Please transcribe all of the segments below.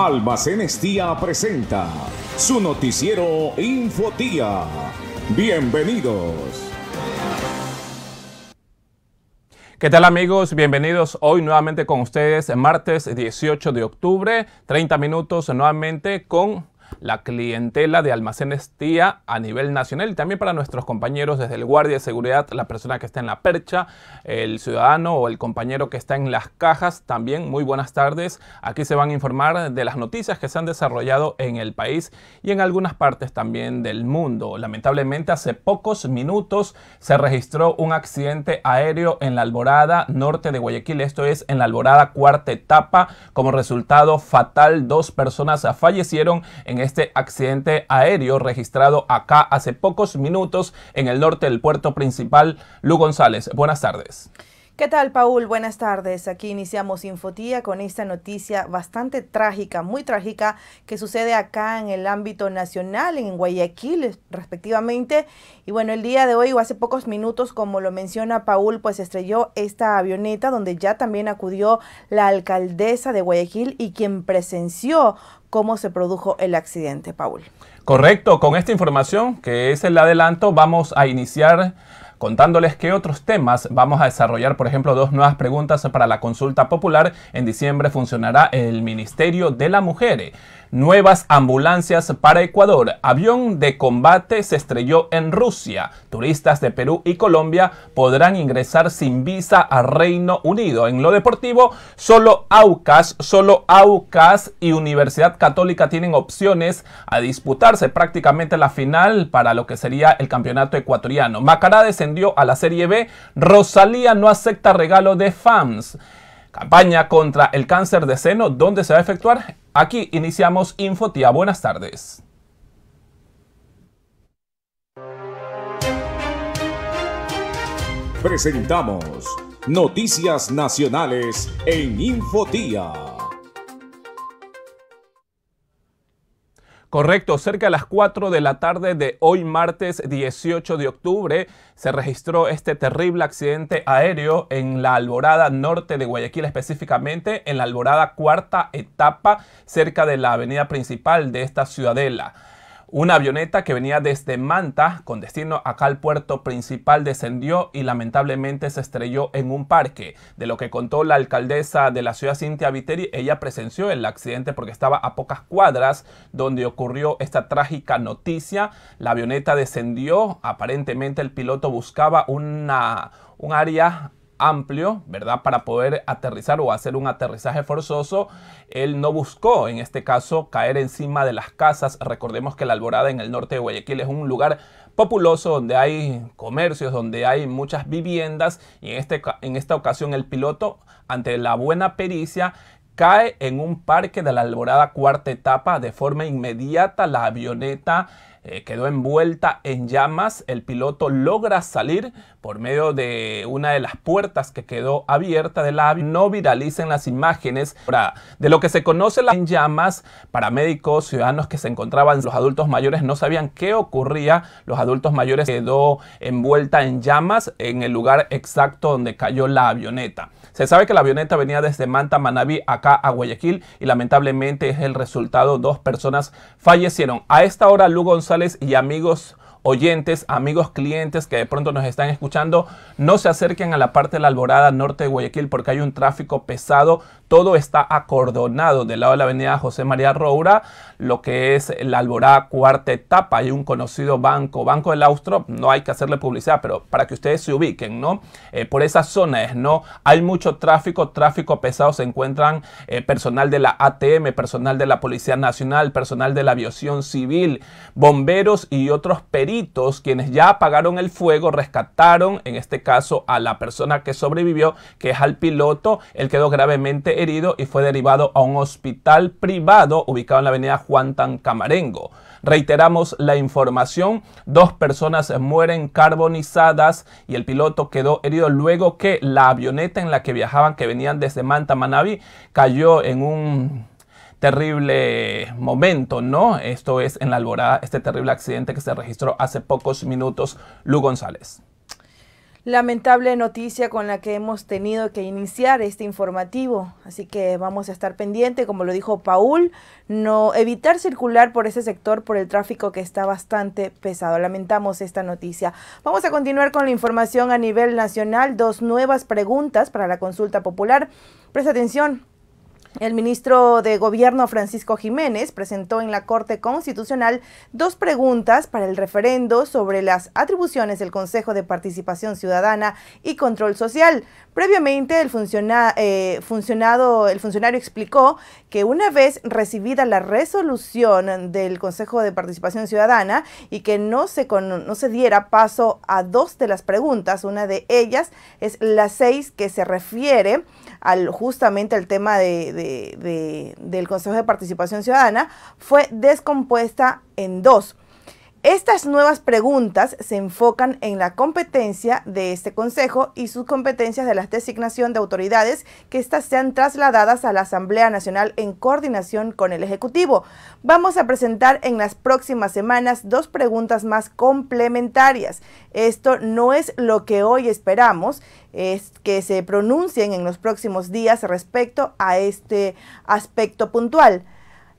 Almacenes Tía presenta su noticiero Infotía. Bienvenidos. ¿Qué tal amigos? Bienvenidos hoy nuevamente con ustedes, martes 18 de octubre, 30 minutos nuevamente con la clientela de almacenes TIA a nivel nacional y también para nuestros compañeros desde el guardia de seguridad, la persona que está en la percha, el ciudadano o el compañero que está en las cajas. También muy buenas tardes. Aquí se van a informar de las noticias que se han desarrollado en el país y en algunas partes también del mundo. Lamentablemente hace pocos minutos se registró un accidente aéreo en la Alborada norte de Guayaquil. Esto es en la Alborada cuarta etapa. Como resultado fatal, dos personas fallecieron en este este accidente aéreo registrado acá hace pocos minutos en el norte del puerto principal. Lu González, buenas tardes. ¿Qué tal, Paul? Buenas tardes. Aquí iniciamos Infotía con esta noticia bastante trágica, muy trágica, que sucede acá en el ámbito nacional, en Guayaquil, respectivamente. Y bueno, el día de hoy, o hace pocos minutos, como lo menciona Paul, pues estrelló esta avioneta donde ya también acudió la alcaldesa de Guayaquil y quien presenció cómo se produjo el accidente, Paul. Correcto, con esta información que es el adelanto, vamos a iniciar contándoles qué otros temas vamos a desarrollar. Por ejemplo, dos nuevas preguntas para la consulta popular. En diciembre funcionará el Ministerio de la Mujer. Nuevas ambulancias para Ecuador. Avión de combate se estrelló en Rusia. Turistas de Perú y Colombia podrán ingresar sin visa a Reino Unido. En lo deportivo, solo AUCAS, solo AUCAS y Universidad Católica tienen opciones a disputarse prácticamente la final para lo que sería el campeonato ecuatoriano. Macará descendió a la Serie B. Rosalía no acepta regalo de fans. Campaña contra el cáncer de seno, ¿dónde se va a efectuar? Aquí iniciamos Infotía. Buenas tardes. Presentamos Noticias Nacionales en Infotía. Correcto, cerca de las 4 de la tarde de hoy martes 18 de octubre se registró este terrible accidente aéreo en la Alborada Norte de Guayaquil, específicamente en la Alborada Cuarta Etapa, cerca de la avenida principal de esta ciudadela. Una avioneta que venía desde Manta con destino acá al puerto principal descendió y lamentablemente se estrelló en un parque. De lo que contó la alcaldesa de la ciudad Cintia Viteri, ella presenció el accidente porque estaba a pocas cuadras donde ocurrió esta trágica noticia. La avioneta descendió, aparentemente el piloto buscaba una, un área amplio, ¿verdad? Para poder aterrizar o hacer un aterrizaje forzoso, él no buscó, en este caso, caer encima de las casas. Recordemos que la Alborada en el norte de Guayaquil es un lugar populoso donde hay comercios, donde hay muchas viviendas y en, este, en esta ocasión el piloto, ante la buena pericia, cae en un parque de la Alborada cuarta etapa. De forma inmediata la avioneta eh, quedó envuelta en llamas. El piloto logra salir por medio de una de las puertas que quedó abierta del avión, No viralicen las imágenes. de lo que se conoce en llamas, paramédicos, ciudadanos que se encontraban, los adultos mayores no sabían qué ocurría. Los adultos mayores quedó envuelta en llamas en el lugar exacto donde cayó la avioneta. Se sabe que la avioneta venía desde Manta, Manabí, acá a Guayaquil y lamentablemente es el resultado. Dos personas fallecieron. A esta hora, Lu González y amigos oyentes, amigos clientes que de pronto nos están escuchando, no se acerquen a la parte de la alborada norte de Guayaquil porque hay un tráfico pesado. Todo está acordonado del lado de la avenida José María Roura lo que es la Alborá cuarta etapa. Hay un conocido banco, Banco del Austro, no hay que hacerle publicidad, pero para que ustedes se ubiquen, ¿no? Eh, por esas zonas, ¿no? Hay mucho tráfico, tráfico pesado, se encuentran eh, personal de la ATM, personal de la Policía Nacional, personal de la aviación civil, bomberos y otros peritos quienes ya apagaron el fuego, rescataron en este caso a la persona que sobrevivió, que es al piloto, él quedó gravemente herido y fue derivado a un hospital privado ubicado en la avenida Juan Camarengo. Reiteramos la información, dos personas mueren carbonizadas y el piloto quedó herido luego que la avioneta en la que viajaban, que venían desde Manta, Manabí, cayó en un terrible momento, ¿no? Esto es en la alborada, este terrible accidente que se registró hace pocos minutos, Lu González. Lamentable noticia con la que hemos tenido que iniciar este informativo, así que vamos a estar pendiente, como lo dijo Paul, no evitar circular por ese sector por el tráfico que está bastante pesado. Lamentamos esta noticia. Vamos a continuar con la información a nivel nacional, dos nuevas preguntas para la consulta popular. Presta atención. El ministro de Gobierno Francisco Jiménez presentó en la Corte Constitucional dos preguntas para el referendo sobre las atribuciones del Consejo de Participación Ciudadana y Control Social. Previamente, el, eh, funcionado, el funcionario explicó que una vez recibida la resolución del Consejo de Participación Ciudadana y que no se, no se diera paso a dos de las preguntas, una de ellas es la seis que se refiere al, justamente al tema de del Consejo de Participación Ciudadana fue descompuesta en dos. Estas nuevas preguntas se enfocan en la competencia de este Consejo y sus competencias de la designación de autoridades que éstas sean trasladadas a la Asamblea Nacional en coordinación con el Ejecutivo. Vamos a presentar en las próximas semanas dos preguntas más complementarias. Esto no es lo que hoy esperamos, es que se pronuncien en los próximos días respecto a este aspecto puntual.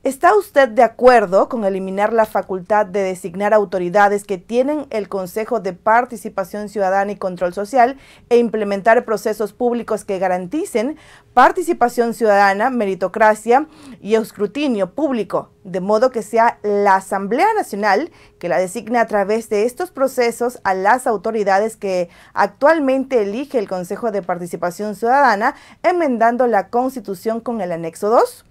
¿Está usted de acuerdo con eliminar la facultad de designar autoridades que tienen el Consejo de Participación Ciudadana y Control Social e implementar procesos públicos que garanticen participación ciudadana, meritocracia y escrutinio público, de modo que sea la Asamblea Nacional que la designe a través de estos procesos a las autoridades que actualmente elige el Consejo de Participación Ciudadana, enmendando la Constitución con el anexo 2?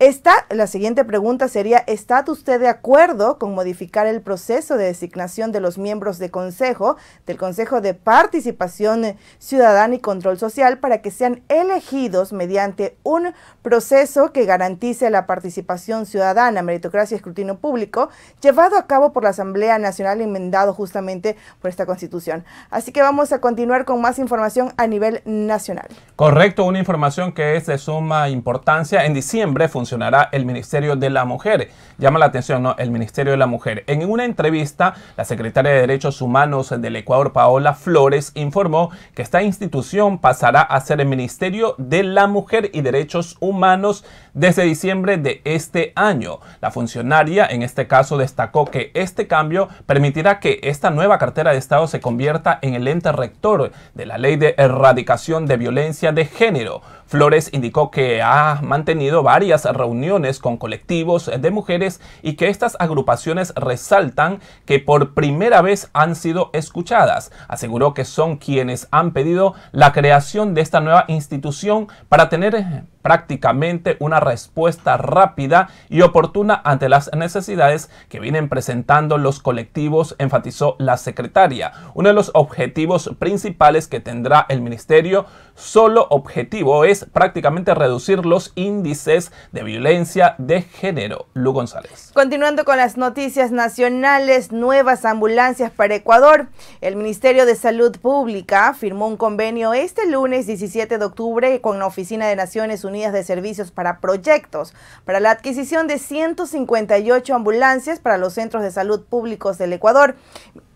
Está, la siguiente pregunta sería, ¿está usted de acuerdo con modificar el proceso de designación de los miembros de consejo, del Consejo de Participación Ciudadana y Control Social, para que sean elegidos mediante un proceso que garantice la participación ciudadana, meritocracia y escrutinio público, llevado a cabo por la Asamblea Nacional enmendado justamente por esta Constitución? Así que vamos a continuar con más información a nivel nacional. Correcto, una información que es de suma importancia. En diciembre, funcionará el Ministerio de la Mujer. Llama la atención, ¿no? El Ministerio de la Mujer. En una entrevista, la secretaria de Derechos Humanos del Ecuador, Paola Flores, informó que esta institución pasará a ser el Ministerio de la Mujer y Derechos Humanos desde diciembre de este año. La funcionaria, en este caso, destacó que este cambio permitirá que esta nueva cartera de Estado se convierta en el ente rector de la ley de erradicación de violencia de género Flores indicó que ha mantenido varias reuniones con colectivos de mujeres y que estas agrupaciones resaltan que por primera vez han sido escuchadas. Aseguró que son quienes han pedido la creación de esta nueva institución para tener prácticamente una respuesta rápida y oportuna ante las necesidades que vienen presentando los colectivos, enfatizó la secretaria. Uno de los objetivos principales que tendrá el ministerio, solo objetivo es prácticamente reducir los índices de violencia de género. Lu González. Continuando con las noticias nacionales, nuevas ambulancias para Ecuador. El Ministerio de Salud Pública firmó un convenio este lunes 17 de octubre con la Oficina de Naciones Unidas de Servicios para Proyectos para la adquisición de 158 ambulancias para los centros de salud públicos del Ecuador.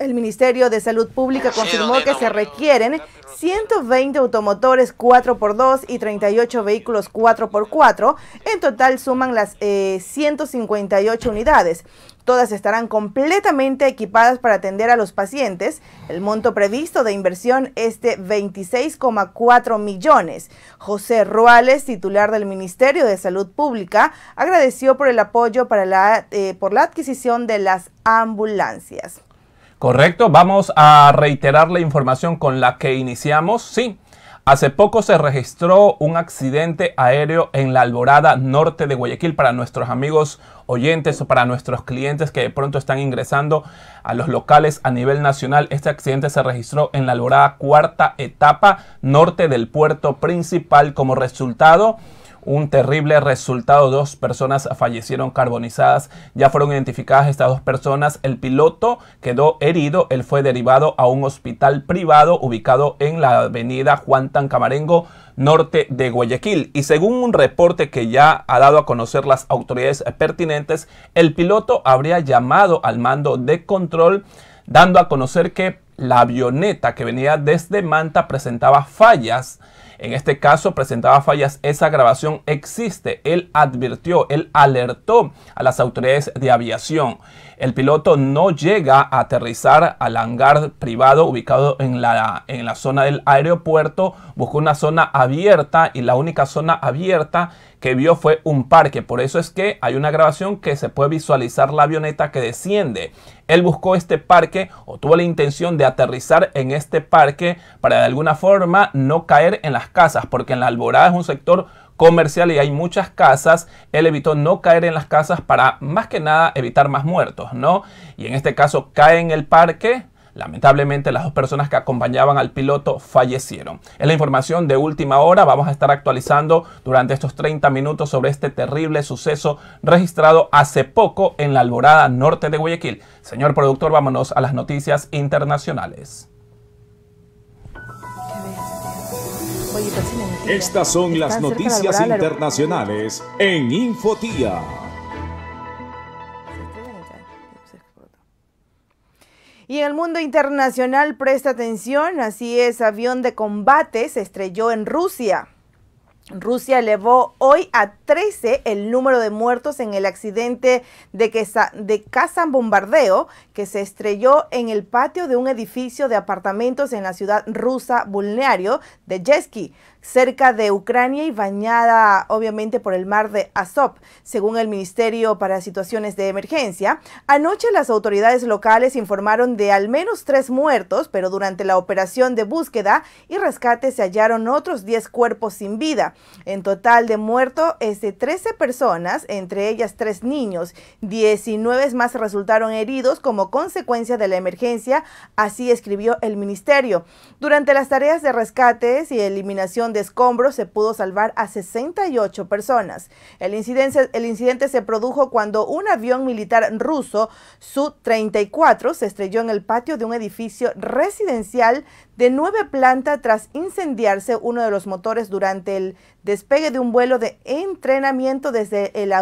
El Ministerio de Salud Pública confirmó que se requieren 120 automotores 4x2 y 38 vehículos 4x4. En total suman las 158 eh, unidades. Todas estarán completamente equipadas para atender a los pacientes. El monto previsto de inversión es de 26,4 millones. José Ruales, titular del Ministerio de Salud Pública, agradeció por el apoyo para la, eh, por la adquisición de las ambulancias. Correcto, vamos a reiterar la información con la que iniciamos. Sí, Hace poco se registró un accidente aéreo en la Alborada Norte de Guayaquil para nuestros amigos oyentes o para nuestros clientes que de pronto están ingresando a los locales a nivel nacional. Este accidente se registró en la Alborada cuarta etapa norte del puerto principal como resultado un terrible resultado. Dos personas fallecieron carbonizadas. Ya fueron identificadas estas dos personas. El piloto quedó herido. Él fue derivado a un hospital privado ubicado en la avenida Juan Tancamarengo, norte de Guayaquil. Y según un reporte que ya ha dado a conocer las autoridades pertinentes, el piloto habría llamado al mando de control dando a conocer que la avioneta que venía desde Manta presentaba fallas en este caso presentaba fallas, esa grabación existe. Él advirtió, él alertó a las autoridades de aviación. El piloto no llega a aterrizar al hangar privado ubicado en la, en la zona del aeropuerto, buscó una zona abierta y la única zona abierta que vio fue un parque. Por eso es que hay una grabación que se puede visualizar la avioneta que desciende. Él buscó este parque o tuvo la intención de aterrizar en este parque para de alguna forma no caer en las casas, porque en la Alborada es un sector comercial y hay muchas casas, él evitó no caer en las casas para más que nada evitar más muertos, ¿no? Y en este caso cae en el parque. Lamentablemente las dos personas que acompañaban al piloto fallecieron. Es la información de última hora. Vamos a estar actualizando durante estos 30 minutos sobre este terrible suceso registrado hace poco en la Alborada Norte de Guayaquil. Señor productor, vámonos a las noticias internacionales. Estas son las noticias internacionales en Infotía. Y en el mundo internacional presta atención, así es, avión de combate se estrelló en Rusia. Rusia elevó hoy a 13 el número de muertos en el accidente de, que de bombardeo que se estrelló en el patio de un edificio de apartamentos en la ciudad rusa Bulneario de Jesky cerca de Ucrania y bañada obviamente por el mar de Azov, según el Ministerio para Situaciones de Emergencia. Anoche las autoridades locales informaron de al menos tres muertos, pero durante la operación de búsqueda y rescate se hallaron otros 10 cuerpos sin vida. En total de muertos es de 13 personas, entre ellas tres niños. 19 más resultaron heridos como consecuencia de la emergencia, así escribió el ministerio. Durante las tareas de rescates y eliminación de escombros se pudo salvar a 68 personas. El incidente, el incidente se produjo cuando un avión militar ruso, Su-34, se estrelló en el patio de un edificio residencial de nueve plantas tras incendiarse uno de los motores durante el despegue de un vuelo de entrenamiento desde el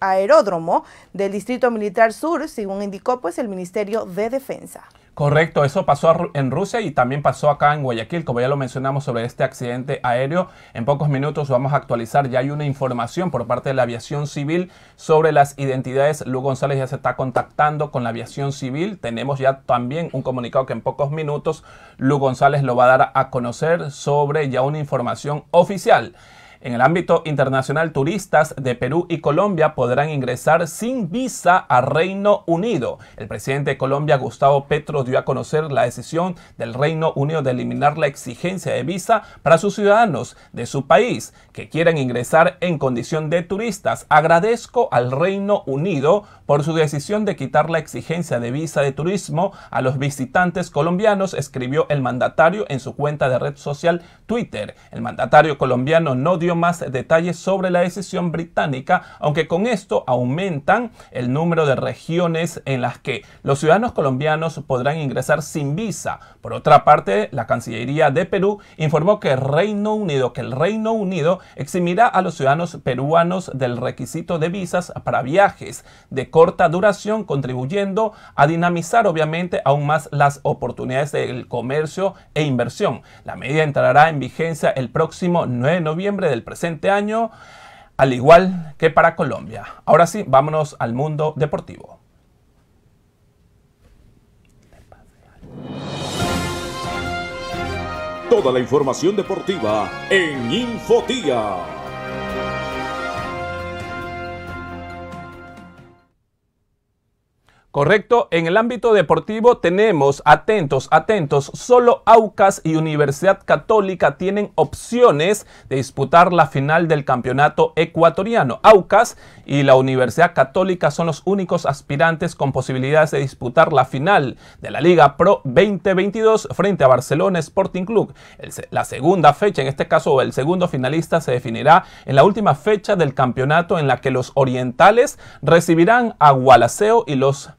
aeródromo del Distrito Militar Sur, según indicó pues el Ministerio de Defensa. Correcto, eso pasó en Rusia y también pasó acá en Guayaquil, como ya lo mencionamos sobre este accidente aéreo. En pocos minutos vamos a actualizar, ya hay una información por parte de la aviación civil sobre las identidades. Lu González ya se está contactando con la aviación civil. Tenemos ya también un comunicado que en pocos minutos Lu González lo va a dar a conocer sobre ya una información oficial. En el ámbito internacional, turistas de Perú y Colombia podrán ingresar sin visa a Reino Unido. El presidente de Colombia, Gustavo Petro, dio a conocer la decisión del Reino Unido de eliminar la exigencia de visa para sus ciudadanos de su país que quieran ingresar en condición de turistas. Agradezco al Reino Unido por su decisión de quitar la exigencia de visa de turismo a los visitantes colombianos, escribió el mandatario en su cuenta de red social Twitter. El mandatario colombiano no dio más detalles sobre la decisión británica, aunque con esto aumentan el número de regiones en las que los ciudadanos colombianos podrán ingresar sin visa. Por otra parte, la Cancillería de Perú informó que Reino Unido, que el Reino Unido eximirá a los ciudadanos peruanos del requisito de visas para viajes de corta duración, contribuyendo a dinamizar obviamente aún más las oportunidades del comercio e inversión. La medida entrará en vigencia el próximo 9 de noviembre del presente año, al igual que para Colombia. Ahora sí, vámonos al mundo deportivo. Toda la información deportiva en Infotía. Correcto, en el ámbito deportivo tenemos, atentos, atentos, solo Aucas y Universidad Católica tienen opciones de disputar la final del campeonato ecuatoriano. Aucas y la Universidad Católica son los únicos aspirantes con posibilidades de disputar la final de la Liga Pro 2022 frente a Barcelona Sporting Club. la segunda fecha, en este caso el segundo finalista, se definirá en la última fecha del campeonato en la que los orientales recibirán a Gualaceo y los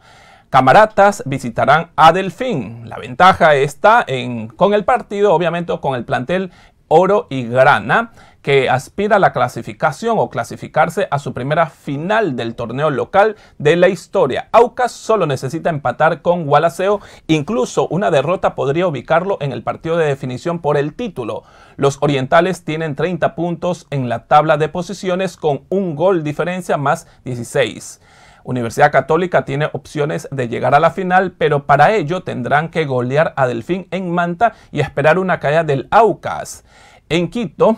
camaratas visitarán a Delfín. La ventaja está en, con el partido, obviamente, con el plantel oro y grana que aspira a la clasificación o clasificarse a su primera final del torneo local de la historia. Aucas solo necesita empatar con Gualaceo, incluso una derrota podría ubicarlo en el partido de definición por el título. Los orientales tienen 30 puntos en la tabla de posiciones con un gol diferencia más 16. Universidad Católica tiene opciones de llegar a la final, pero para ello tendrán que golear a Delfín en Manta y esperar una caída del Aucas. En Quito,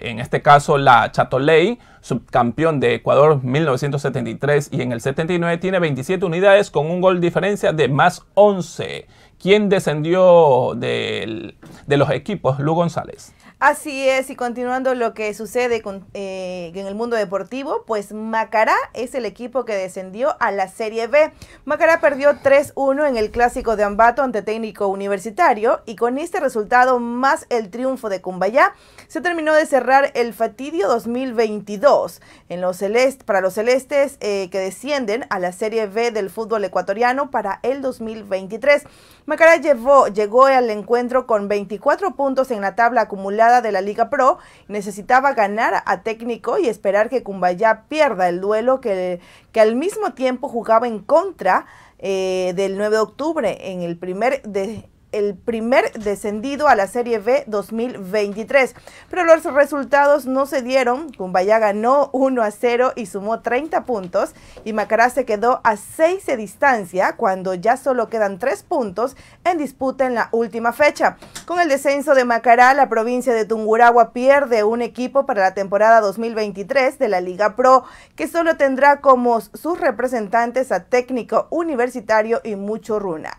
en este caso la Chatoley, subcampeón de Ecuador 1973 y en el 79, tiene 27 unidades con un gol diferencia de más 11. ¿Quién descendió de, de los equipos? Lu González. Así es, y continuando lo que sucede eh, en el mundo deportivo, pues Macará es el equipo que descendió a la Serie B. Macará perdió 3-1 en el clásico de Ambato ante técnico universitario y con este resultado más el triunfo de Cumbayá, se terminó de cerrar el fatidio 2022 en los para los celestes eh, que descienden a la Serie B del fútbol ecuatoriano para el 2023. Macará llevó, llegó al encuentro con 24 puntos en la tabla acumulada de la Liga Pro, necesitaba ganar a técnico y esperar que Cumbayá pierda el duelo que, que al mismo tiempo jugaba en contra eh, del 9 de octubre en el primer de, el primer descendido a la Serie B 2023. Pero los resultados no se dieron. Cumbaya ganó 1 a 0 y sumó 30 puntos. Y Macará se quedó a 6 de distancia cuando ya solo quedan 3 puntos en disputa en la última fecha. Con el descenso de Macará, la provincia de Tungurahua pierde un equipo para la temporada 2023 de la Liga Pro, que solo tendrá como sus representantes a técnico universitario y mucho runa.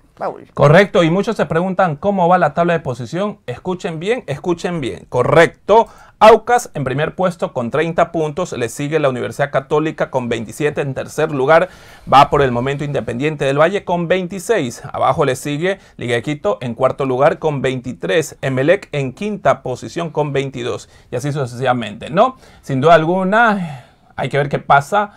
Correcto, y muchos se preguntan cómo va la tabla de posición. Escuchen bien, escuchen bien. Correcto. Aucas en primer puesto con 30 puntos, le sigue la Universidad Católica con 27 en tercer lugar, va por el momento Independiente del Valle con 26, abajo le sigue Liga de Quito en cuarto lugar con 23, Emelec en quinta posición con 22 y así sucesivamente, ¿no? Sin duda alguna, hay que ver qué pasa,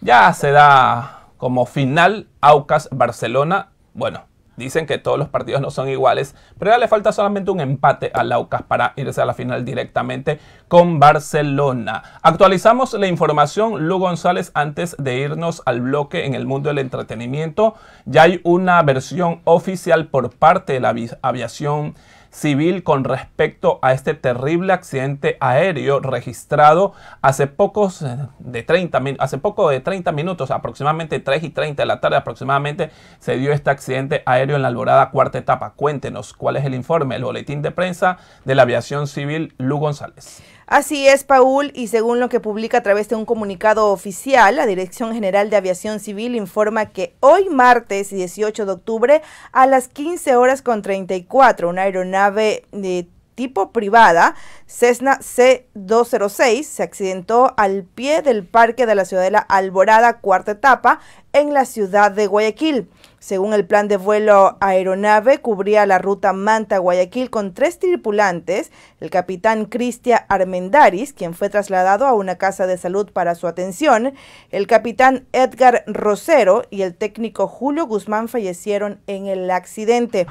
ya se da como final Aucas Barcelona, bueno, Dicen que todos los partidos no son iguales, pero ya le falta solamente un empate a Laucas para irse a la final directamente con Barcelona. Actualizamos la información, Lu González, antes de irnos al bloque en el mundo del entretenimiento. Ya hay una versión oficial por parte de la aviación civil con respecto a este terrible accidente aéreo registrado hace pocos eh, de 30 hace poco de 30 minutos, aproximadamente 3 y 30 de la tarde aproximadamente se dio este accidente aéreo en la alborada cuarta etapa. Cuéntenos cuál es el informe, el boletín de prensa de la aviación civil Lu González. Así es, Paul, y según lo que publica a través de un comunicado oficial, la Dirección General de Aviación Civil informa que hoy martes 18 de octubre a las 15 horas con 34, una aeronave de tipo privada, Cessna C206, se accidentó al pie del parque de la Ciudadela Alborada, cuarta etapa, en la ciudad de Guayaquil. Según el plan de vuelo, aeronave cubría la ruta Manta-Guayaquil con tres tripulantes, el capitán Cristian Armendaris, quien fue trasladado a una casa de salud para su atención, el capitán Edgar Rosero y el técnico Julio Guzmán fallecieron en el accidente.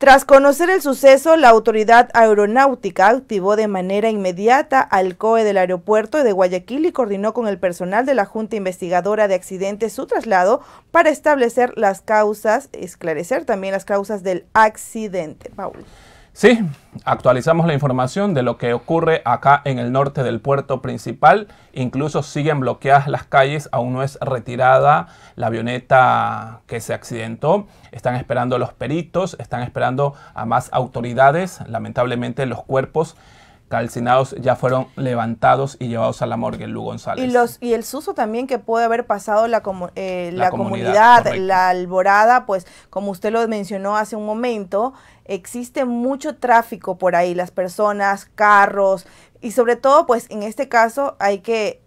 Tras conocer el suceso, la autoridad aeronáutica activó de manera inmediata al COE del aeropuerto de Guayaquil y coordinó con el personal de la Junta Investigadora de Accidentes su traslado para establecer las causas, esclarecer también las causas del accidente. Paul. Sí, actualizamos la información de lo que ocurre acá en el norte del puerto principal. Incluso siguen bloqueadas las calles, aún no es retirada la avioneta que se accidentó. Están esperando los peritos, están esperando a más autoridades. Lamentablemente los cuerpos calcinados ya fueron levantados y llevados a la morgue en Lu González. Y, los, y el suso también que puede haber pasado la, eh, la, comunidad la alborada, pues como usted lo mencionó hace un momento, existe mucho tráfico por ahí, las personas, carros, y sobre todo, pues en este caso hay que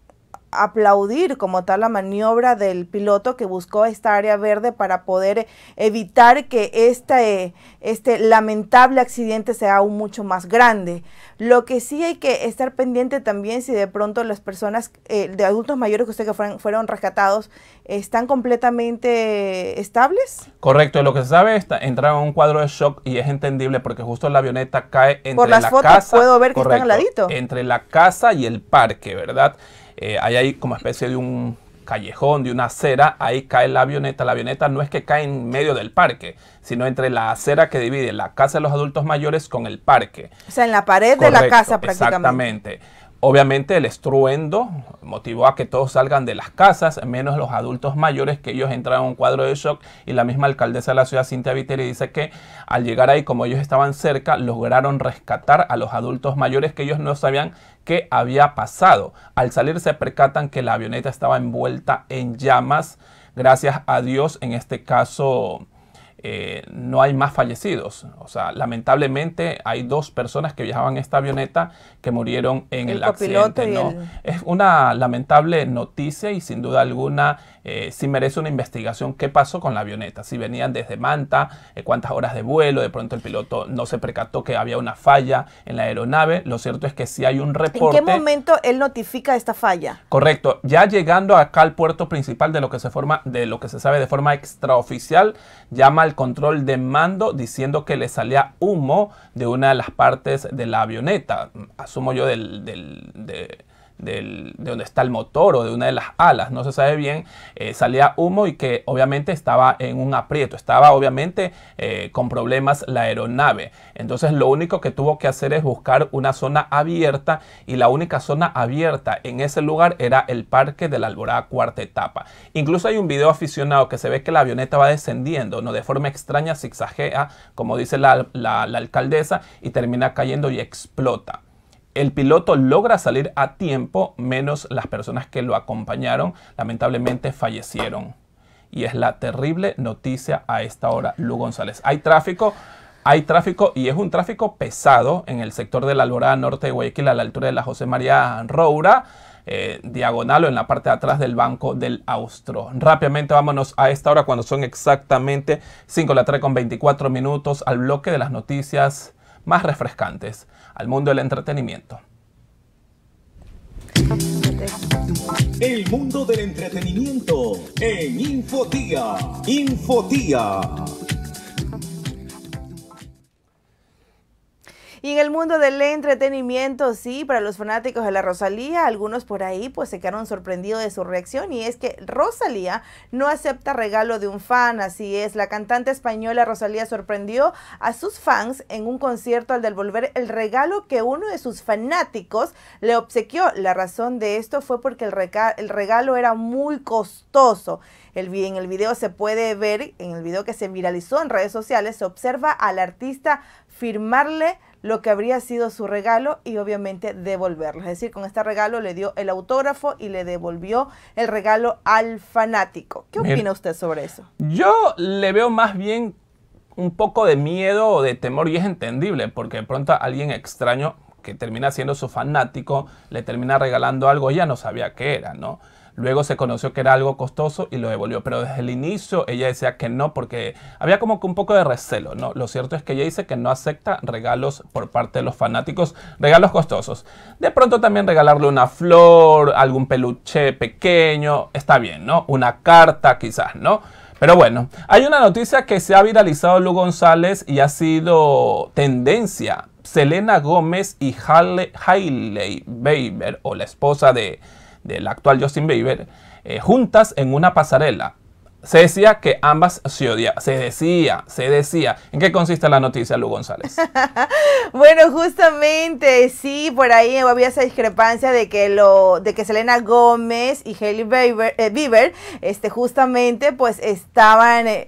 aplaudir como tal la maniobra del piloto que buscó esta área verde para poder evitar que este, este lamentable accidente sea aún mucho más grande. Lo que sí hay que estar pendiente también si de pronto las personas eh, de adultos mayores que usted que fueron, fueron rescatados están completamente estables. Correcto, lo que se sabe está entraron en un cuadro de shock y es entendible porque justo la avioneta cae entre Por las la fotos puedo ver que están al ladito. Entre la casa y el parque, ¿verdad? eh, ahí como especie de un callejón, de una acera, ahí cae la avioneta. La avioneta no es que cae en medio del parque, sino entre la acera que divide la casa de los adultos mayores con el parque. O sea, en la pared de la casa prácticamente. Exactamente. Obviamente el estruendo motivó a que todos salgan de las casas, menos los adultos mayores que ellos entraron en un cuadro de shock y la misma alcaldesa de la ciudad, Cintia Viteri, dice que al llegar ahí, como ellos estaban cerca, lograron rescatar a los adultos mayores que ellos no sabían qué había pasado. Al salir se percatan que la avioneta estaba envuelta en llamas. Gracias a Dios, en este caso eh, no hay más fallecidos. O sea, lamentablemente hay dos personas que viajaban en esta avioneta que murieron en el, accidente. Es una lamentable noticia y sin duda alguna eh, si merece una investigación qué pasó con la avioneta, si venían desde Manta, eh, cuántas horas de vuelo, de pronto el piloto no se percató que había una falla en la aeronave. Lo cierto es que sí hay un reporte. ¿En qué momento él notifica esta falla? Correcto, ya llegando acá al puerto principal de lo que se forma, de lo que se sabe de forma extraoficial, llama al control de mando diciendo que le salía humo de una de las partes de la avioneta. Asumo yo del, del de, de donde está el motor o de una de las alas, no se sabe bien, eh, salía humo y que obviamente estaba en un aprieto, estaba obviamente eh, con problemas la aeronave. Entonces lo único que tuvo que hacer es buscar una zona abierta y la única zona abierta en ese lugar era el parque de la Alborada cuarta etapa. Incluso hay un video aficionado que se ve que la avioneta va descendiendo, ¿no? De forma extraña, zigzaguea, como dice la alcaldesa, y termina cayendo y explota el piloto logra salir a tiempo, menos las personas que lo acompañaron, lamentablemente fallecieron. Y es la terrible noticia a esta hora, Lu González. Hay tráfico, hay tráfico y es un tráfico pesado en el sector de la Alborada Norte de Guayaquil, a la altura de la José María Roura. Eh, diagonal o en la parte de atrás del Banco del Austro. Rápidamente vámonos a esta hora cuando son exactamente 5 de la tarde con 24 minutos al bloque de las noticias más refrescantes al mundo del entretenimiento. El mundo del entretenimiento en Infotía. Infotía. Y en el mundo del entretenimiento, sí, para los fanáticos de la Rosalía, algunos por ahí pues se quedaron sorprendidos de su reacción y es que Rosalía no acepta regalo de un fan, así es, la cantante española Rosalía sorprendió a sus fans en un concierto al devolver el regalo que uno de sus fanáticos le obsequió. La razón de esto fue porque el, regalo, era muy costoso. El, en el video se puede ver, en el video que se viralizó en redes sociales, se observa al artista firmarle lo que habría sido su regalo y obviamente devolverlo. Es decir, con este regalo le dio el autógrafo y le devolvió el regalo al fanático. ¿Qué opina usted sobre eso? Yo le veo más bien un poco de miedo o de temor y es entendible porque de pronto alguien extraño que termina siendo su fanático le termina regalando algo, y ya no sabía qué era, ¿no? Luego se conoció que era algo costoso y lo devolvió. Pero desde el inicio ella decía que no, porque había como que un poco de recelo, ¿no? Lo cierto es que ella dice que no acepta regalos por parte de los fanáticos, regalos costosos. De pronto también regalarle una flor, algún peluche pequeño, está bien, ¿no? Una carta quizás, ¿no? Pero bueno, hay una noticia que se ha viralizado Lu González y ha sido tendencia. Selena Gómez y Hailey Bieber, o la esposa de del actual Justin Bieber, eh, juntas en una pasarela. Se decía que ambas se odiaban. Se decía, se decía. ¿En qué consiste la noticia, Lu González? bueno, justamente, sí, por ahí había esa discrepancia de que lo, de que Selena Gómez y Haley eh, Bieber, este, justamente, pues estaban. Eh,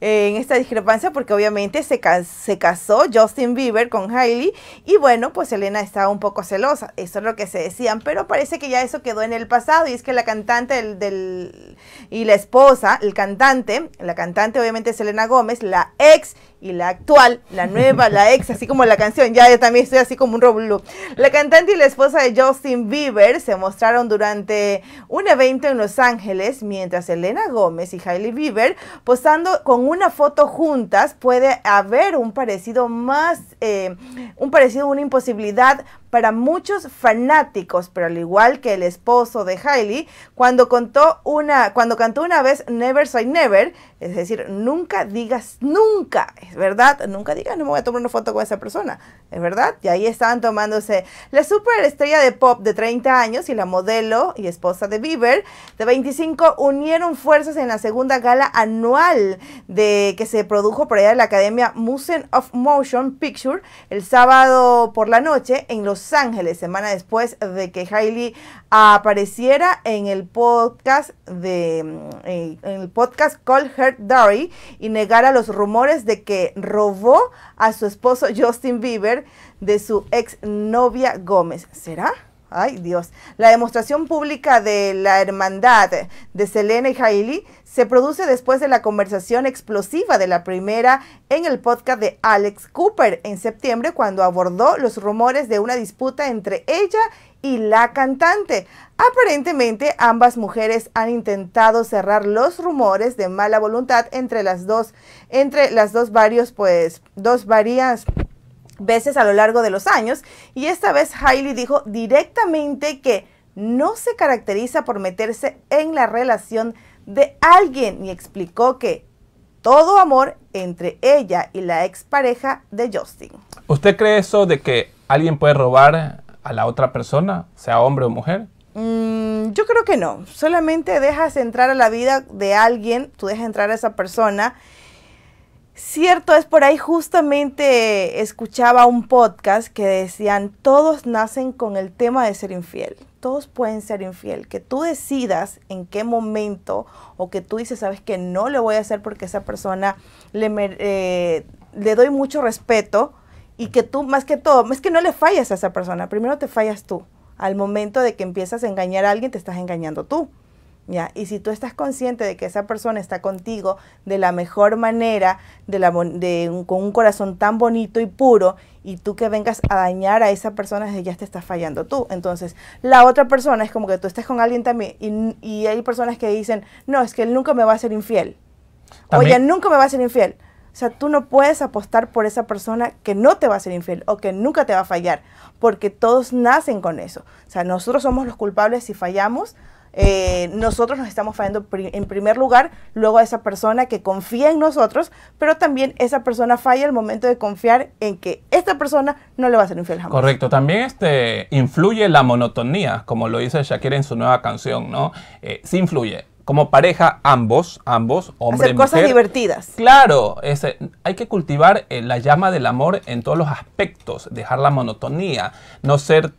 en esta discrepancia porque obviamente se, se casó Justin Bieber con Hailey y bueno, pues Selena estaba un poco celosa, eso es lo que se decían, pero parece que ya eso quedó en el pasado y es que la cantante del, y la esposa, el cantante, la cantante obviamente es Selena Gómez, la ex y la actual, la nueva, la ex, así como la canción, ya yo también estoy así como un Roblox. La cantante y la esposa de Justin Bieber se mostraron durante un evento en Los Ángeles mientras Elena Gómez y Hailey Bieber posando con una foto juntas puede haber un parecido más, eh, un parecido, una imposibilidad para muchos fanáticos, pero al igual que el esposo de Hailey, cuando, contó una, cuando cantó una vez Never Say Never, es decir, nunca digas nunca, es verdad, nunca digas, no me voy a tomar una foto con esa persona, es verdad, y ahí estaban tomándose la superestrella de pop de 30 años y la modelo y esposa de Bieber de 25 unieron fuerzas en la segunda gala anual de que se produjo por allá de la Academia Museum of Motion Picture el sábado por la noche en Los Ángeles, semana después de que Hailey apareciera en el podcast de mm, en el podcast Call Her Dory y negara los rumores de que robó a su esposo Justin Bieber de su ex novia Gómez. ¿Será? Ay Dios, la demostración pública de la hermandad de Selena y Hailey se produce después de la conversación explosiva de la primera en el podcast de Alex Cooper en septiembre cuando abordó los rumores de una disputa entre ella y la cantante. Aparentemente ambas mujeres han intentado cerrar los rumores de mala voluntad entre las dos, entre las dos varios pues, dos varias veces a lo largo de los años y esta vez Hailey dijo directamente que no se caracteriza por meterse en la relación de alguien y explicó que todo amor entre ella y la expareja de Justin. ¿Usted cree eso de que alguien puede robar a la otra persona, sea hombre o mujer? Mm, yo creo que no. Solamente dejas entrar a la vida de alguien, tú dejas entrar a esa persona Cierto, es por ahí justamente escuchaba un podcast que decían, todos nacen con el tema de ser infiel, todos pueden ser infiel, que tú decidas en qué momento o que tú dices, sabes que no le voy a hacer porque esa persona le, eh, le doy mucho respeto y que tú más que todo, es que no le fallas a esa persona, primero te fallas tú, al momento de que empiezas a engañar a alguien te estás engañando tú. Y si tú estás consciente de que esa persona está contigo de la mejor manera, de con un corazón tan bonito y puro, y tú que vengas a dañar a esa persona, ya te estás fallando tú. Entonces, la otra persona es como que tú estás con alguien también, y, hay personas que dicen, no, es que él nunca me va a ser infiel. Oye, nunca me va a ser infiel. O sea, tú no puedes apostar por esa persona que no te va a ser infiel o que nunca te va a fallar, porque todos nacen con eso. O sea, nosotros somos los culpables si fallamos, eh, nosotros nos estamos fallando en primer lugar, luego a esa persona que confía en nosotros, pero también esa persona falla al momento de confiar en que esta persona no le va a ser infiel jamás. Correcto, también este, influye la monotonía, como lo dice Shakira en su nueva canción, ¿no? Eh, sí influye como pareja ambos, ambos, hombre Hacer y mujer. cosas divertidas. Claro, ese, hay que cultivar eh, la llama del amor en todos los aspectos, dejar la monotonía, no ser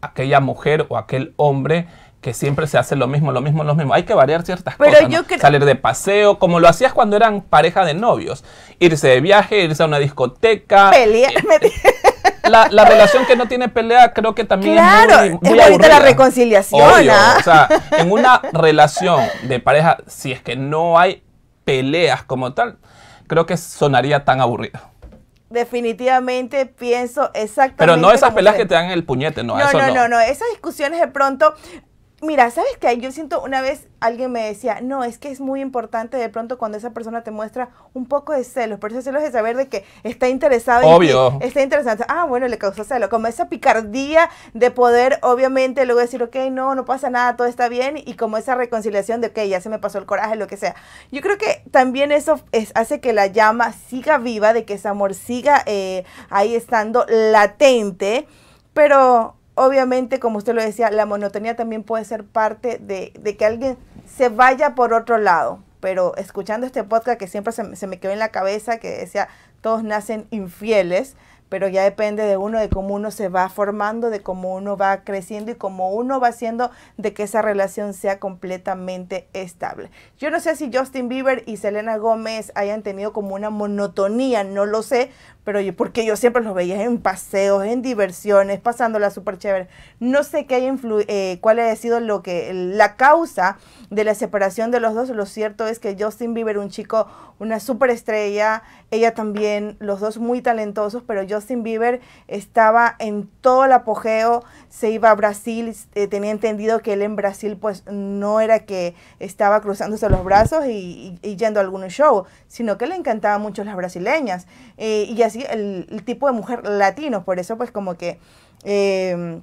aquella mujer o aquel hombre que siempre se hace lo mismo, lo mismo, lo mismo. Hay que variar ciertas Pero cosas. Yo Salir de paseo, como lo hacías cuando eran pareja de novios. Irse de viaje, irse a una discoteca. Eh, la, la, relación que no tiene pelea creo que también es muy, muy la reconciliación. ¿ah? O sea, en una relación de pareja, si es que no hay peleas como tal, creo que sonaría tan aburrido. Definitivamente pienso exactamente. Pero no esas peleas que te dan el puñete, ¿no? No, no, no, no. Esas discusiones de pronto Mira, ¿sabes qué? Yo siento una vez alguien me decía, no, es que es muy importante de pronto cuando esa persona te muestra un poco de celos, pero ese celos es de saber de que está interesado Obvio. está interesante. Ah, bueno, le causó celo, como esa picardía de poder, obviamente, luego decir, ok, no, no pasa nada, todo está bien, y como esa reconciliación de, ok, ya se me pasó el coraje, lo que sea. Yo creo que también eso es, hace que la llama siga viva, de que ese amor siga eh, ahí estando latente, pero obviamente, como usted lo decía, la monotonía también puede ser parte de, de que alguien se vaya por otro lado. Pero escuchando este podcast que siempre se, se me quedó en la cabeza, que decía, todos nacen infieles, pero ya depende de uno, de cómo uno se va formando, de cómo uno va creciendo y cómo uno va haciendo de que esa relación sea completamente estable. Yo no sé si Justin Bieber y Selena Gómez hayan tenido como una monotonía, no lo sé, pero porque yo siempre los veía en paseos, en diversiones, pasándola súper chévere. No sé qué haya eh, cuál ha sido lo que, la causa de la separación de los dos. Lo cierto es que Justin Bieber, un chico, una superestrella, ella también, los dos muy talentosos, pero Justin Bieber estaba en todo el apogeo, se iba a Brasil, eh, tenía entendido que él en Brasil pues no era que estaba cruzándose los brazos y, yendo a algún show, sino que le encantaban mucho las brasileñas eh, y así el, tipo de mujer latino, por eso pues como que... Eh,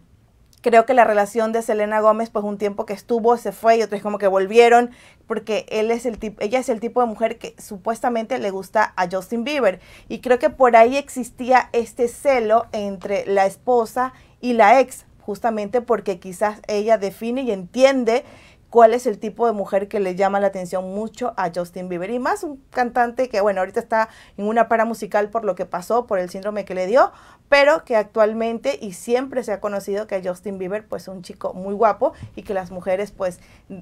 creo que la relación de Selena Gómez, pues un tiempo que estuvo, se fue y otros como que volvieron, porque él es el tipo, ella es el tipo de mujer que supuestamente le gusta a Justin Bieber. Y creo que por ahí existía este celo entre la esposa y la ex, justamente porque quizás ella define y entiende cuál es el tipo de mujer que le llama la atención mucho a Justin Bieber. Y más un cantante que, bueno, ahorita está en una para musical por lo que pasó, por el síndrome que le dio, pero que actualmente y siempre se ha conocido que Justin Bieber, pues es un chico muy guapo y que las mujeres, pues,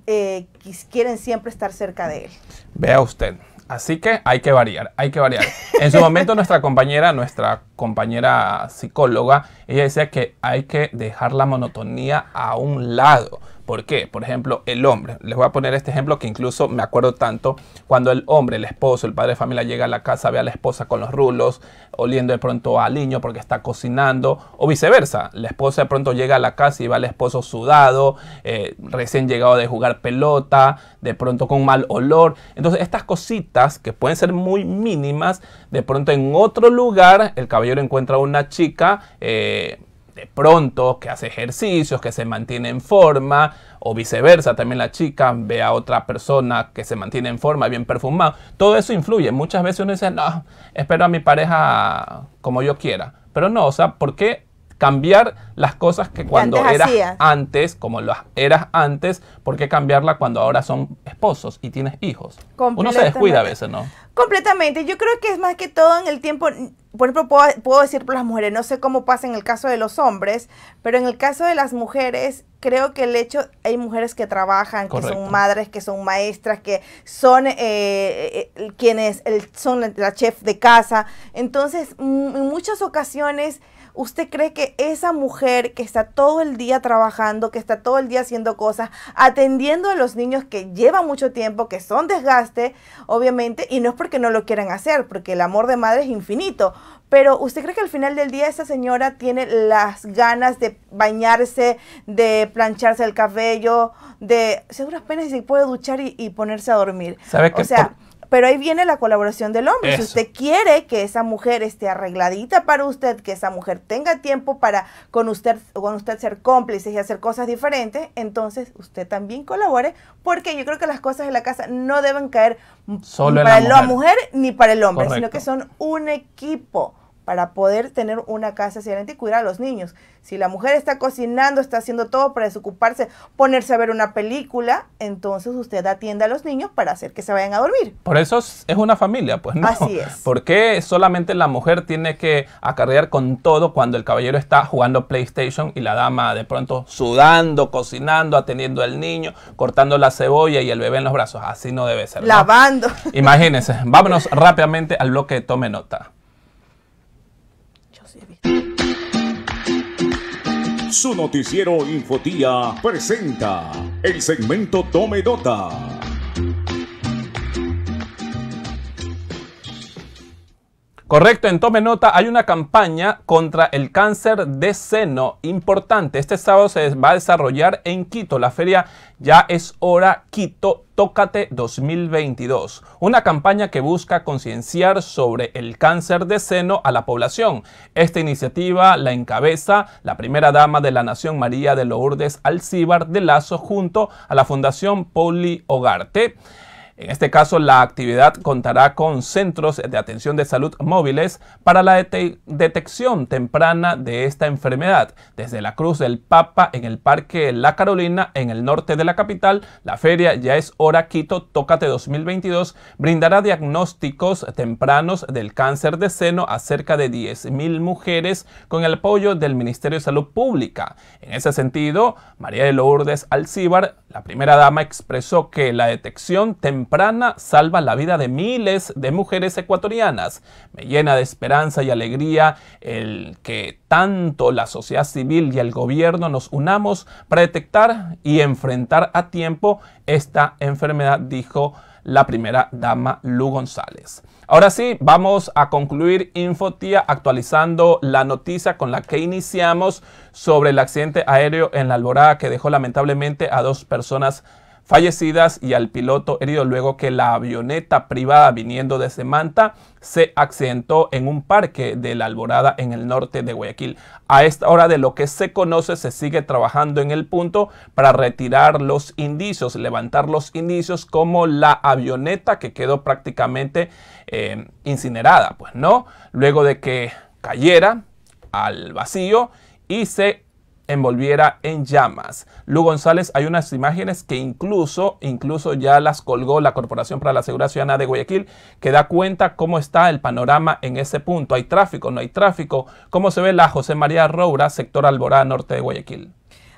eh, quieren siempre estar cerca de él. Vea usted. Así que hay que variar, hay que variar. En su momento nuestra compañera, nuestra compañera psicóloga, ella decía que hay que dejar la monotonía a un lado. ¿Por qué? Por ejemplo, el hombre. Les voy a poner este ejemplo que incluso me acuerdo tanto cuando el hombre, el esposo, el padre de familia llega a la casa, ve a la esposa con los rulos, oliendo de pronto al niño porque está cocinando, o viceversa. La esposa de pronto llega a la casa y va al esposo sudado, eh, recién llegado de jugar pelota, de pronto con mal olor. Entonces, estas cositas que pueden ser muy mínimas, de pronto en otro lugar el caballero encuentra a una chica. Eh, de pronto, que hace ejercicios, que se mantiene en forma, o viceversa, también la chica ve a otra persona que se mantiene en forma, bien perfumado. Todo eso influye. Muchas veces uno dice, no, espero a mi pareja como yo quiera. Pero no, o sea, ¿por qué cambiar las cosas que cuando eras antes, como las eras antes, ¿por qué cambiarla cuando ahora son esposos y tienes hijos? Uno se descuida a veces, ¿no? Completamente. Yo creo que es más que todo en el tiempo, por ejemplo, puedo, puedo, decir por las mujeres, no sé cómo pasa en el caso de los hombres, pero en el caso de las mujeres, creo que el hecho, hay mujeres que trabajan, que son madres, que son maestras, que son eh, eh, eh, quienes son la, la chef de casa. Entonces, mm, en muchas ocasiones ¿Usted cree que esa mujer que está todo el día trabajando, que está todo el día haciendo cosas, atendiendo a los niños que lleva mucho tiempo, que son desgaste, obviamente, y no es porque no lo quieran hacer, porque el amor de madre es infinito, pero ¿usted cree que al final del día esa señora tiene las ganas de bañarse, de plancharse el cabello, de seguras penas y se puede duchar y, ponerse a dormir? ¿Sabe o sea, pero ahí viene la colaboración del hombre. Si usted quiere que esa mujer esté arregladita para usted, que esa mujer tenga tiempo para con usted, con usted ser cómplices y hacer cosas diferentes, entonces usted también colabore, porque yo creo que las cosas de la casa no deben caer Solo para la, mujer. ni para el hombre, sino que son un equipo para poder tener una casa excelente y cuidar a los niños. Si la mujer está cocinando, está haciendo todo para desocuparse, ponerse a ver una película, entonces usted atiende a los niños para hacer que se vayan a dormir. Por eso es una familia, pues no. Así es. ¿Por qué solamente la mujer tiene que acarrear con todo cuando el caballero está jugando PlayStation y la dama de pronto sudando, cocinando, atendiendo al niño, cortando la cebolla y el bebé en los brazos? Así no debe ser. Lavando. Imagínense. Vámonos rápidamente al bloque Tome Nota. Su noticiero Infotía presenta el segmento Tome Dota Correcto, en tome nota, hay una campaña contra el cáncer de seno importante. Este sábado se va a desarrollar en Quito, la feria ya es hora Quito Tócate 2022, una campaña que busca concienciar sobre el cáncer de seno a la población. Esta iniciativa la encabeza la primera dama de la Nación María de Lourdes Alcíbar de Lazo junto a la Fundación Poli Ogarte. En este caso, la actividad contará con centros de atención de salud móviles para la detección temprana de esta enfermedad. Desde la Cruz del Papa en el Parque La Carolina, en el norte de la capital, la feria Ya es Hora Quito Tócate 2022 brindará diagnósticos tempranos del cáncer de seno a cerca de 10.000 mujeres con el apoyo del Ministerio de Salud Pública. En ese sentido, María de Lourdes Alcíbar la primera dama expresó que la detección temprana salva la vida de miles de mujeres ecuatorianas. Me llena de esperanza y alegría el que tanto la sociedad civil y el gobierno nos unamos para detectar y enfrentar a tiempo esta enfermedad, dijo la primera dama Lu González. Ahora sí, vamos a concluir Infotía actualizando la noticia con la que iniciamos sobre el accidente aéreo en la Alborada que dejó lamentablemente a dos personas fallecidas y al piloto herido luego que la avioneta privada viniendo de Semanta se accidentó en un parque de la Alborada en el norte de Guayaquil. A esta hora de lo que se conoce se sigue trabajando en el punto para retirar los indicios, levantar los indicios como la avioneta que quedó prácticamente eh, incinerada, pues no, luego de que cayera al vacío y se envolviera en llamas. Lu González, hay unas imágenes que incluso, incluso ya las colgó la Corporación para la Seguridad Ciudadana de Guayaquil, que da cuenta cómo está el panorama en ese punto. ¿Hay tráfico? ¿No hay tráfico? ¿Cómo se ve la José María Roura, sector Alborada norte de Guayaquil?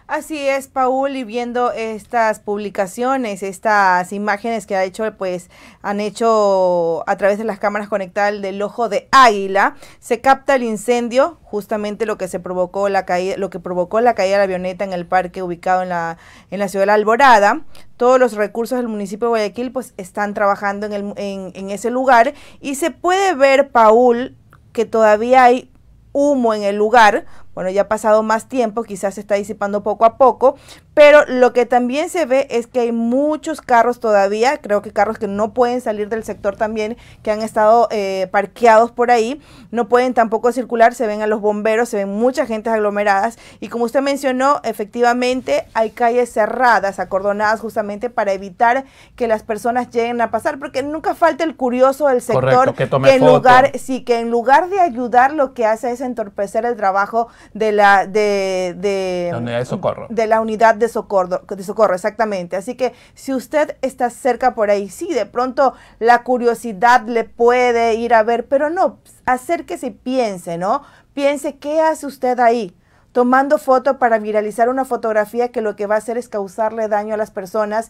Así es, Paul, y viendo estas publicaciones, estas imágenes que ha hecho, pues han hecho a través de las cámaras conectadas del ojo de águila, se capta el incendio, justamente lo que se provocó la caída, lo que provocó la caída de la avioneta en el parque ubicado en la, ciudad de la Alborada. Todos los recursos del municipio de Guayaquil pues están trabajando en, el, en ese lugar y se puede ver, Paul, que todavía hay humo en el lugar bueno, ya ha pasado más tiempo, quizás se está disipando poco a poco, pero lo que también se ve es que hay muchos carros todavía, creo que carros que no pueden salir del sector también, que han estado eh, parqueados por ahí, no pueden tampoco circular, se ven a los bomberos, se ven mucha gente aglomeradas. Y como usted mencionó, efectivamente hay calles cerradas, acordonadas justamente para evitar que las personas lleguen a pasar, porque nunca falta el curioso del sector Correcto, que, tome lugar, sí, que en lugar de ayudar lo que hace es entorpecer el trabajo de la, de, de, unidad de socorro. De la unidad de de socorro, socorro, exactamente. Así que si usted está cerca por ahí, sí, de pronto la curiosidad le puede ir a ver, pero no, acérquese y piense, ¿no? Piense qué hace usted ahí tomando foto para viralizar una fotografía que lo que va a hacer es causarle daño a las personas,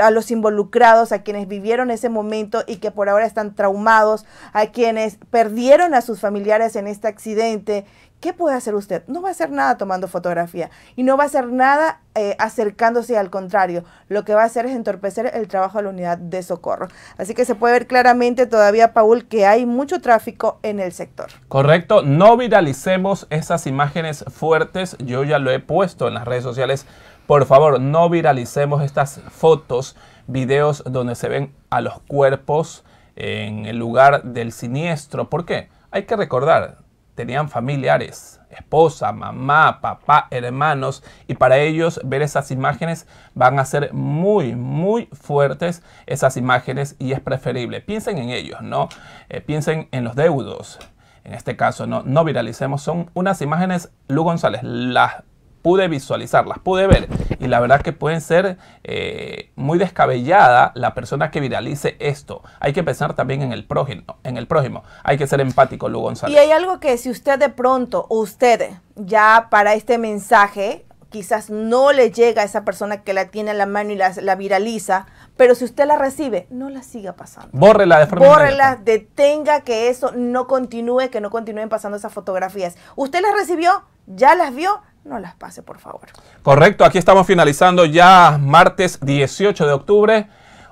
a los involucrados, a quienes vivieron ese momento y que por ahora están traumados, a quienes perdieron a sus familiares en este accidente. ¿Qué puede hacer usted? No va a hacer nada tomando fotografía y no va a hacer nada eh, acercándose al contrario. Lo que va a hacer es entorpecer el trabajo de la unidad de socorro. Así que se puede ver claramente todavía, Paul, que hay mucho tráfico en el sector. Correcto, no viralicemos esas imágenes fuertes. Yo ya lo he puesto en las redes sociales. Por favor, no viralicemos estas fotos, videos donde se ven a los cuerpos en el lugar del siniestro. ¿Por qué? Hay que recordar, tenían familiares, esposa, mamá, papá, hermanos, y para ellos ver esas imágenes van a ser muy, muy fuertes esas imágenes y es preferible. Piensen en ellos, ¿no? Eh, piensen en los deudos. En este caso, no, no viralicemos, son unas imágenes, Lu González las pude visualizarlas, pude ver. Y la verdad que pueden ser eh, muy descabellada la persona que viralice esto. Hay que pensar también en el prójimo, en el Hay que ser empático, Lu González. Y hay algo que si usted de pronto, usted ya para este mensaje, quizás no le llega a esa persona que la tiene en la mano y la, viraliza, pero si usted la recibe, no la siga pasando. Bórrela de forma Bórrela, detenga que eso no continúe, que no continúen pasando esas fotografías. Usted las recibió, ya las vio, no las pase, por favor. Correcto, aquí estamos finalizando ya martes 18 de octubre.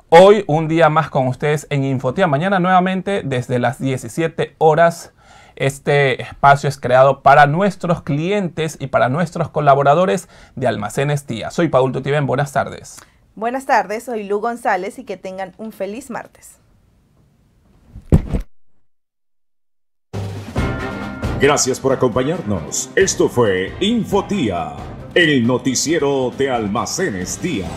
Hoy un día más con ustedes en Infotía. Mañana nuevamente desde las 17 horas. Este espacio es creado para nuestros clientes y para nuestros colaboradores de Almacenes Tía. Soy Paul Tutibén, buenas tardes. Buenas tardes, soy Lu González y que tengan un feliz martes. Gracias por acompañarnos. Esto fue Infotía, el noticiero de Almacenes Día.